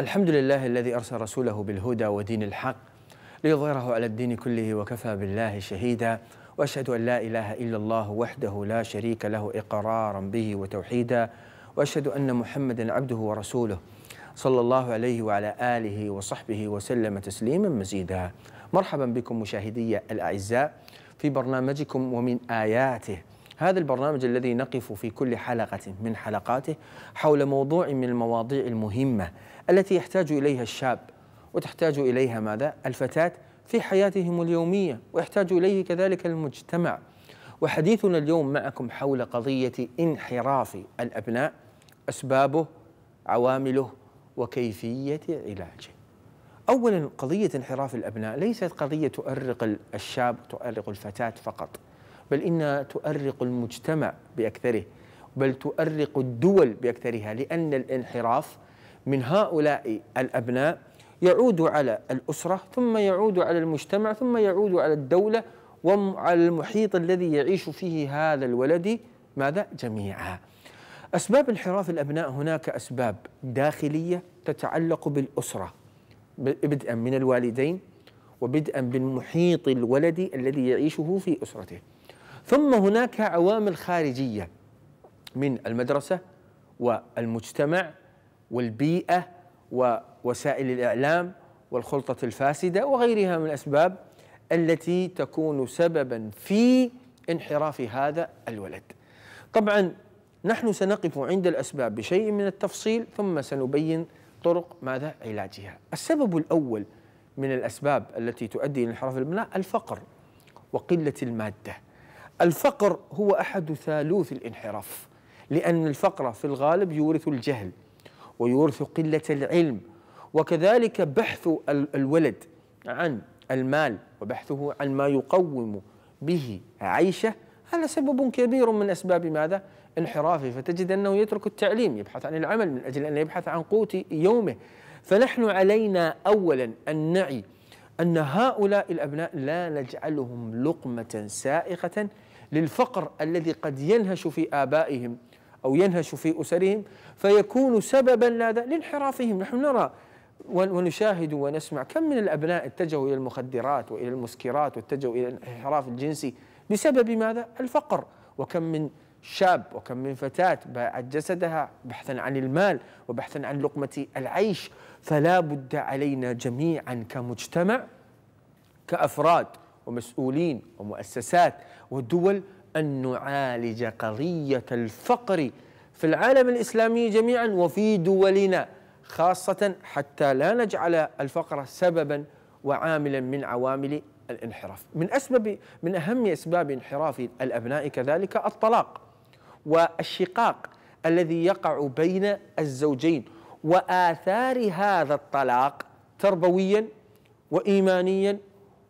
الحمد لله الذي أرسل رسوله بالهدى ودين الحق ليظهره على الدين كله وكفى بالله شهيدا وأشهد أن لا إله إلا الله وحده لا شريك له إقرارا به وتوحيدا وأشهد أن محمدا عبده ورسوله صلى الله عليه وعلى آله وصحبه وسلم تسليما مزيدا مرحبا بكم مشاهدي الأعزاء في برنامجكم ومن آياته هذا البرنامج الذي نقف في كل حلقة من حلقاته حول موضوع من المواضيع المهمة التي يحتاج إليها الشاب وتحتاج إليها ماذا؟ الفتاة في حياتهم اليومية ويحتاج إليه كذلك المجتمع وحديثنا اليوم معكم حول قضية انحراف الأبناء أسبابه عوامله وكيفية علاجه أولا قضية انحراف الأبناء ليست قضية تؤرق الشاب تؤرق الفتاة فقط بل إنها تؤرق المجتمع بأكثره بل تؤرق الدول بأكثرها لأن الانحراف من هؤلاء الأبناء يعود على الأسرة ثم يعود على المجتمع ثم يعود على الدولة وعلى المحيط الذي يعيش فيه هذا الولد ماذا جميعا أسباب انحراف الأبناء هناك أسباب داخلية تتعلق بالأسرة بدءا من الوالدين وبدءا بالمحيط الولدي الذي يعيشه في أسرته ثم هناك عوامل خارجيه من المدرسه والمجتمع والبيئه ووسائل الاعلام والخلطه الفاسده وغيرها من الاسباب التي تكون سببا في انحراف هذا الولد. طبعا نحن سنقف عند الاسباب بشيء من التفصيل ثم سنبين طرق ماذا علاجها. السبب الاول من الاسباب التي تؤدي الى انحراف الابناء الفقر وقله الماده. الفقر هو أحد ثالوث الانحراف لأن الفقر في الغالب يورث الجهل ويورث قلة العلم وكذلك بحث الولد عن المال وبحثه عن ما يقوم به عيشه هذا سبب كبير من أسباب ماذا؟ انحرافه فتجد أنه يترك التعليم يبحث عن العمل من أجل أن يبحث عن قوت يومه فنحن علينا أولا أن نعي أن هؤلاء الأبناء لا نجعلهم لقمة سائقة للفقر الذي قد ينهش في آبائهم أو ينهش في أسرهم فيكون سببا لذا لانحرافهم نحن نرى ونشاهد ونسمع كم من الأبناء اتجهوا إلى المخدرات وإلى المسكرات واتجهوا إلى الانحراف الجنسي بسبب ماذا؟ الفقر وكم من شاب وكم من فتاة باعت جسدها بحثا عن المال وبحثا عن لقمة العيش فلا بد علينا جميعا كمجتمع كأفراد ومسؤولين ومؤسسات ودول أن نعالج قضية الفقر في العالم الإسلامي جميعا وفي دولنا خاصة حتى لا نجعل الفقر سببا وعاملا من عوامل الانحراف من أسباب من أهم أسباب انحراف الأبناء كذلك الطلاق والشقاق الذي يقع بين الزوجين وآثار هذا الطلاق تربويا وإيمانيا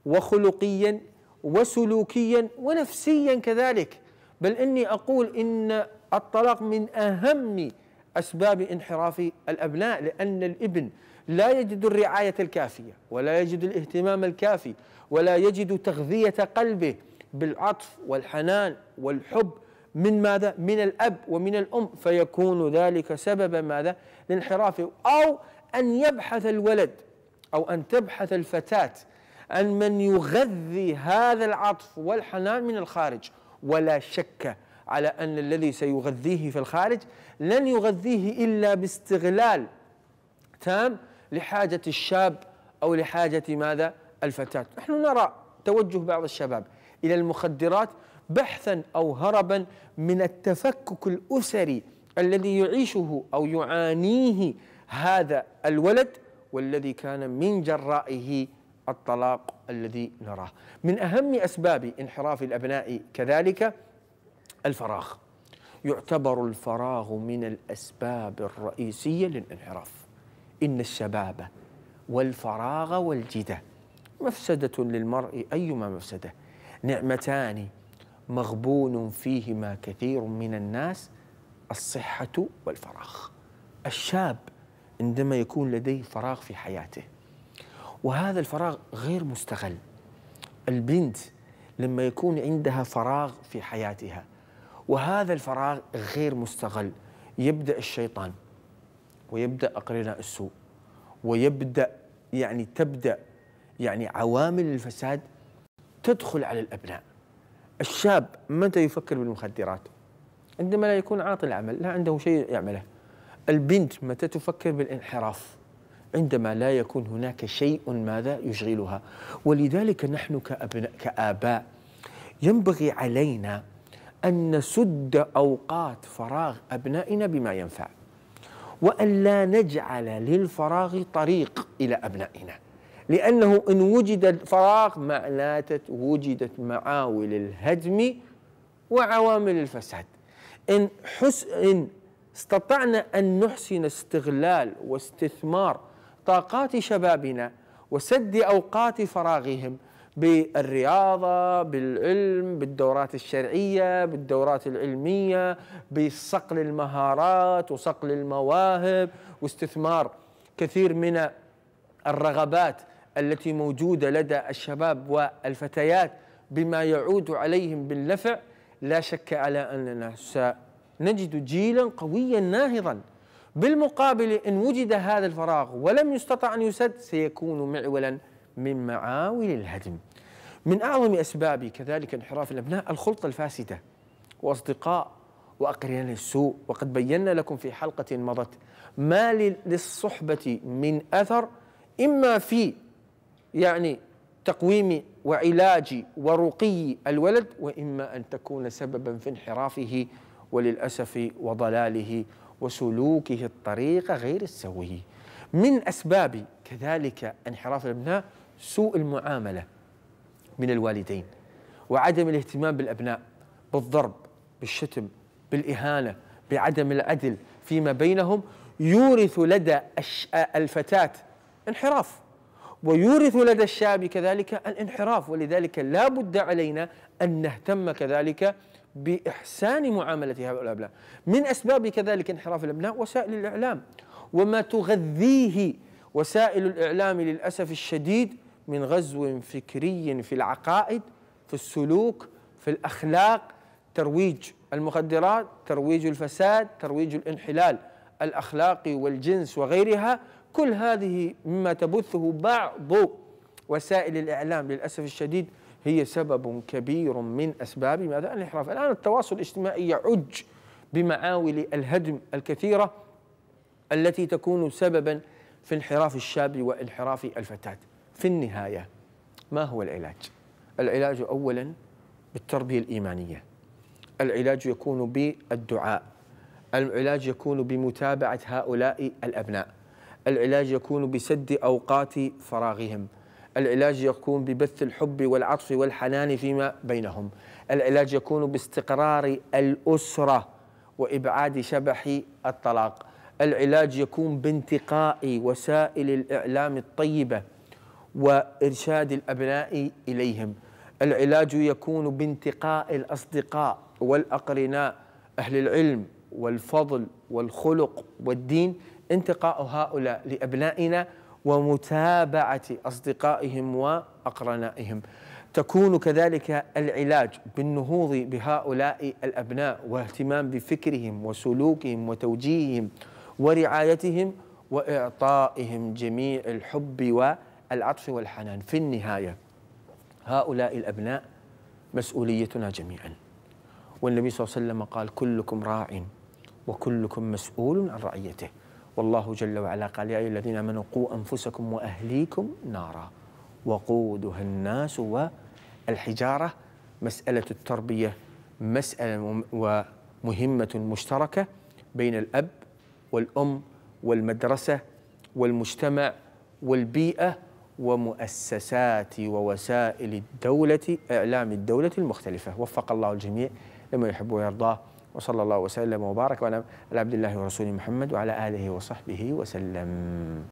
وخلقيا وسلوكيا ونفسيا كذلك بل اني اقول ان الطلاق من اهم اسباب انحراف الابناء لان الابن لا يجد الرعايه الكافيه ولا يجد الاهتمام الكافي ولا يجد تغذيه قلبه بالعطف والحنان والحب من ماذا؟ من الاب ومن الام فيكون ذلك سببا ماذا؟ لانحرافه او ان يبحث الولد او ان تبحث الفتاه أن من يغذي هذا العطف والحنان من الخارج ولا شك على أن الذي سيغذيه في الخارج لن يغذيه إلا باستغلال تام لحاجة الشاب أو لحاجة ماذا الفتاة نحن نرى توجه بعض الشباب إلى المخدرات بحثا أو هربا من التفكك الأسري الذي يعيشه أو يعانيه هذا الولد والذي كان من جرائه الطلاق الذي نراه من أهم أسباب انحراف الأبناء كذلك الفراغ يعتبر الفراغ من الأسباب الرئيسية للانحراف إن الشباب والفراغ والجدة مفسدة للمرء أيما مفسدة نعمتان مغبون فيهما كثير من الناس الصحة والفراغ الشاب عندما يكون لديه فراغ في حياته وهذا الفراغ غير مستغل البنت لما يكون عندها فراغ في حياتها وهذا الفراغ غير مستغل يبدا الشيطان ويبدا اقرناء السوء ويبدا يعني تبدا يعني عوامل الفساد تدخل على الابناء الشاب متى يفكر بالمخدرات عندما لا يكون عاطل عمل لا عنده شيء يعمله البنت متى تفكر بالانحراف عندما لا يكون هناك شيء ماذا يشغلها ولذلك نحن كأبناء كآباء ينبغي علينا أن نسد أوقات فراغ أبنائنا بما ينفع وأن لا نجعل للفراغ طريق إلى أبنائنا لأنه إن وجد الفراغ معناته وجدت معاول الهدم وعوامل الفساد إن, حس إن استطعنا أن نحسن استغلال واستثمار طاقات شبابنا وسد اوقات فراغهم بالرياضه، بالعلم، بالدورات الشرعيه، بالدورات العلميه، بصقل المهارات وصقل المواهب واستثمار كثير من الرغبات التي موجوده لدى الشباب والفتيات بما يعود عليهم بالنفع لا شك على اننا سنجد جيلا قويا ناهضا بالمقابل إن وجد هذا الفراغ ولم يستطع أن يسد سيكون معولا من معاول الهدم من أعظم أسباب كذلك انحراف الأبناء الخلطة الفاسدة وأصدقاء وأقران السوء وقد بينا لكم في حلقة مضت ما للصحبة من أثر إما في يعني تقويم وعلاج ورقي الولد وإما أن تكون سببا في انحرافه وللأسف وضلاله وسلوكه الطريقة غير السوي من أسباب كذلك انحراف الأبناء سوء المعاملة من الوالدين وعدم الاهتمام بالأبناء بالضرب بالشتم بالإهانة بعدم العدل فيما بينهم يورث لدى الفتاة انحراف ويورث لدى الشاب كذلك الانحراف ولذلك لا بد علينا أن نهتم كذلك بإحسان معاملة هؤلاء الأبناء من أسباب كذلك انحراف الأبناء وسائل الإعلام وما تغذيه وسائل الإعلام للأسف الشديد من غزو فكري في العقائد في السلوك في الأخلاق ترويج المخدرات ترويج الفساد ترويج الانحلال الأخلاقي والجنس وغيرها كل هذه مما تبثه بعض وسائل الإعلام للأسف الشديد هي سبب كبير من أسباب ماذا؟ الانحراف الآن التواصل الاجتماعي يعج بمعاول الهدم الكثيرة التي تكون سببا في انحراف الشاب وانحراف الفتاة في النهاية ما هو العلاج؟ العلاج أولا بالتربية الإيمانية العلاج يكون بالدعاء العلاج يكون بمتابعة هؤلاء الأبناء العلاج يكون بسد أوقات فراغهم العلاج يكون ببث الحب والعطف والحنان فيما بينهم العلاج يكون باستقرار الأسرة وإبعاد شبح الطلاق العلاج يكون بانتقاء وسائل الإعلام الطيبة وإرشاد الأبناء إليهم العلاج يكون بانتقاء الأصدقاء والأقرناء أهل العلم والفضل والخلق والدين انتقاء هؤلاء لأبنائنا ومتابعة أصدقائهم وأقرنائهم تكون كذلك العلاج بالنهوض بهؤلاء الأبناء واهتمام بفكرهم وسلوكهم وتوجيههم ورعايتهم وإعطائهم جميع الحب والعطف والحنان في النهاية هؤلاء الأبناء مسؤوليتنا جميعا والنبي صلى الله عليه وسلم قال كلكم راع وكلكم مسؤول عن رعيته والله جل وعلا قال يا أيها الذين آمنوا قوا أنفسكم وأهليكم نارا وقودها الناس والحجارة مسألة التربية مسألة ومهمة مشتركة بين الأب والأم والمدرسة والمجتمع والبيئة ومؤسسات ووسائل الدولة إعلام الدولة المختلفة وفق الله الجميع لما يحب ويرضاه وصلى الله وسلم وبارك على عبد الله ورسوله محمد وعلى آله وصحبه وسلم